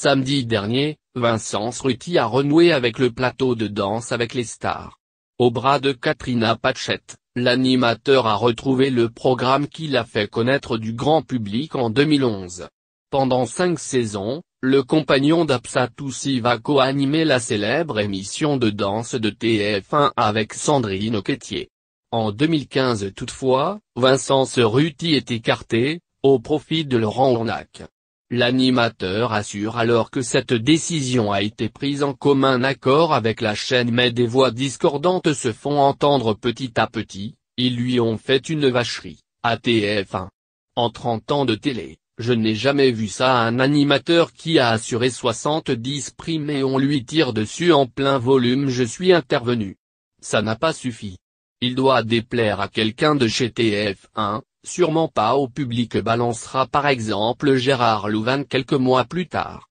Samedi dernier, Vincent Sruti a renoué avec le plateau de danse avec les stars. Au bras de Katrina Patchett, l'animateur a retrouvé le programme qui l'a fait connaître du grand public en 2011. Pendant cinq saisons, le compagnon d'Apsatoussi va co-animer la célèbre émission de danse de TF1 avec Sandrine Oquetier. En 2015 toutefois, Vincent ruti est écarté, au profit de Laurent Ornac. L'animateur assure alors que cette décision a été prise en commun accord avec la chaîne mais des voix discordantes se font entendre petit à petit, ils lui ont fait une vacherie, à 1 En 30 ans de télé, je n'ai jamais vu ça à un animateur qui a assuré 70 primes et on lui tire dessus en plein volume je suis intervenu. Ça n'a pas suffi. Il doit déplaire à quelqu'un de chez TF1, sûrement pas au public balancera par exemple Gérard Louvain quelques mois plus tard.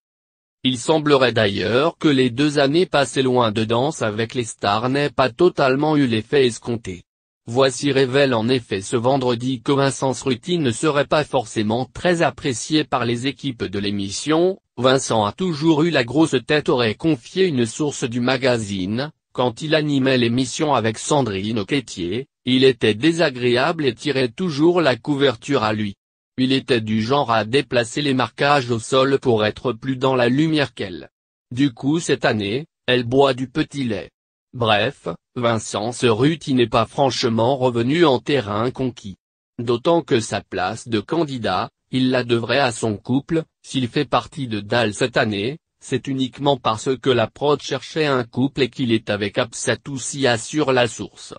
Il semblerait d'ailleurs que les deux années passées loin de danse avec les stars n'aient pas totalement eu l'effet escompté. Voici révèle en effet ce vendredi que Vincent Ruti ne serait pas forcément très apprécié par les équipes de l'émission, Vincent a toujours eu la grosse tête aurait confié une source du magazine, quand il animait l'émission avec Sandrine Quétier, il était désagréable et tirait toujours la couverture à lui. Il était du genre à déplacer les marquages au sol pour être plus dans la lumière qu'elle. Du coup cette année, elle boit du petit lait. Bref, Vincent Ceruti n'est pas franchement revenu en terrain conquis. D'autant que sa place de candidat, il la devrait à son couple, s'il fait partie de Dal cette année, c'est uniquement parce que la prod cherchait un couple et qu'il est avec Absatoussi assure la source.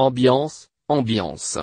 Ambiance, ambiance.